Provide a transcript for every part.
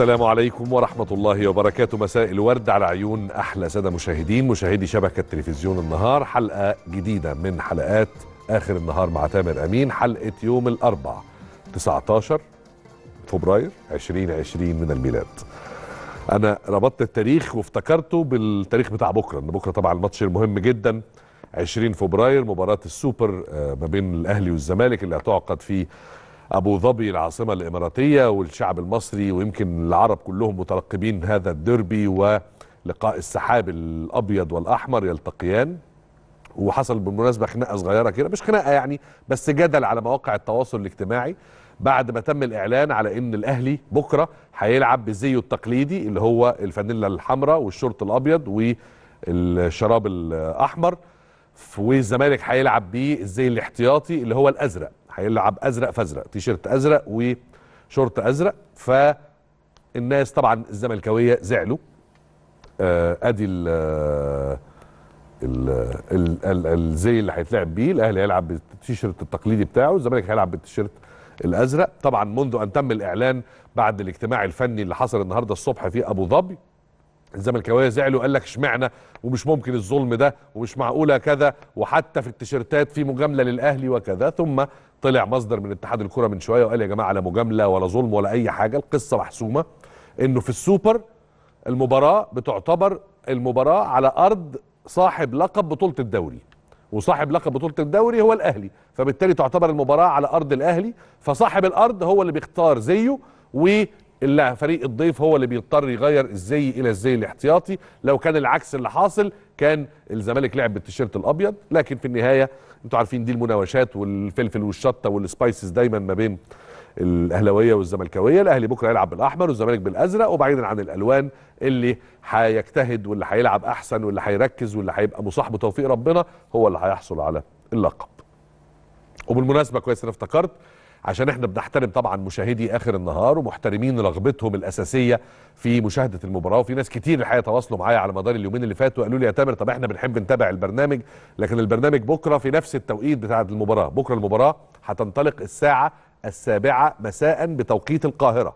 السلام عليكم ورحمة الله وبركاته مساء الورد على عيون أحلى سادة مشاهدين مشاهدي شبكة تلفزيون النهار حلقة جديدة من حلقات آخر النهار مع تامر أمين حلقة يوم الأربع 19 فبراير 2020 من الميلاد أنا ربطت التاريخ وافتكرته بالتاريخ بتاع بكرة إن بكرة طبعا الماتش المهم جدا 20 فبراير مباراة السوبر آه، ما بين الأهلي والزمالك اللي هتعقد في ابو ظبي العاصمه الاماراتيه والشعب المصري ويمكن العرب كلهم مترقبين هذا الديربي ولقاء السحاب الابيض والاحمر يلتقيان وحصل بالمناسبه خناقه صغيره كده مش خناقه يعني بس جدل على مواقع التواصل الاجتماعي بعد ما تم الاعلان على ان الاهلي بكره هيلعب بزيه التقليدي اللي هو الفانيلا الحمراء والشورت الابيض والشراب الاحمر والزمالك هيلعب بالزي الاحتياطي اللي هو الازرق هيلعب ازرق فازرق تيشيرت ازرق وشورت ازرق فالناس طبعا الزملكاويه زعلوا آه ادي آه، ال الزي اللي هيتلعب بيه الاهلي هيلعب بالتيشيرت التقليدي بتاعه الزمالك هيلعب بالتيشيرت الازرق طبعا منذ ان تم الاعلان بعد الاجتماع الفني اللي حصل النهارده الصبح في ابو ظبي الزملكاويه زعلوا قال لك اشمعنى ومش ممكن الظلم ده ومش معقوله كذا وحتى في التيشيرتات في مجامله للاهلي وكذا ثم طلع مصدر من اتحاد الكره من شويه وقال يا جماعه لا مجامله ولا ظلم ولا اي حاجه القصه محسومه انه في السوبر المباراه بتعتبر المباراه على ارض صاحب لقب بطوله الدوري وصاحب لقب بطوله الدوري هو الاهلي فبالتالي تعتبر المباراه على ارض الاهلي فصاحب الارض هو اللي بيختار زيه اللي فريق الضيف هو اللي بيضطر يغير الزي الى الزي الاحتياطي لو كان العكس اللي حاصل كان الزمالك لعب بالتيشيرت الابيض لكن في النهايه انتوا عارفين دي المناوشات والفلفل والشطه والسبايسز دايما ما بين الاهلاويه والزملكاويه الاهلي بكره هيلعب بالاحمر والزمالك بالازرق وبعيدا عن الالوان اللي هيجتهد واللي هيلعب احسن واللي هيركز واللي هيبقى مصاحب توفيق ربنا هو اللي هيحصل على اللقب وبالمناسبه كويس انا افتكرت عشان احنا بنحترم طبعا مشاهدي اخر النهار ومحترمين رغبتهم الاساسيه في مشاهده المباراه وفي ناس كتير الحقيقه تواصلوا معايا على مدار اليومين اللي فاتوا قالوا لي يا تامر طب احنا بنحب نتابع البرنامج لكن البرنامج بكره في نفس التوقيت بتاع المباراه بكره المباراه هتنطلق الساعه السابعه مساء بتوقيت القاهره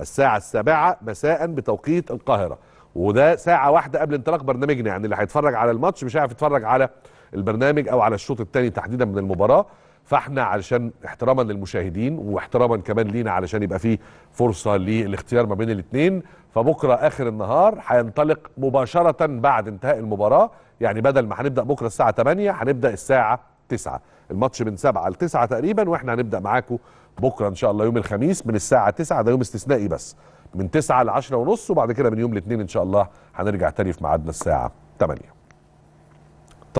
الساعه السابعه مساء بتوقيت القاهره وده ساعه واحده قبل انطلاق برنامجنا يعني اللي هيتفرج على الماتش مش هيعرف يتفرج على البرنامج او على الشوط الثاني تحديدا من المباراه فاحنا علشان احتراما للمشاهدين واحتراما كمان لينا علشان يبقى فيه فرصه للاختيار ما بين الاثنين فبكره اخر النهار هينطلق مباشره بعد انتهاء المباراه يعني بدل ما هنبدا بكره الساعه 8 هنبدا الساعه 9 الماتش من 7 ل 9 تقريبا واحنا هنبدا معاكم بكره ان شاء الله يوم الخميس من الساعه 9 ده يوم استثنائي بس من 9 ل 10 ونص وبعد كده من يوم الاثنين ان شاء الله هنرجع تاني في ميعادنا الساعه 8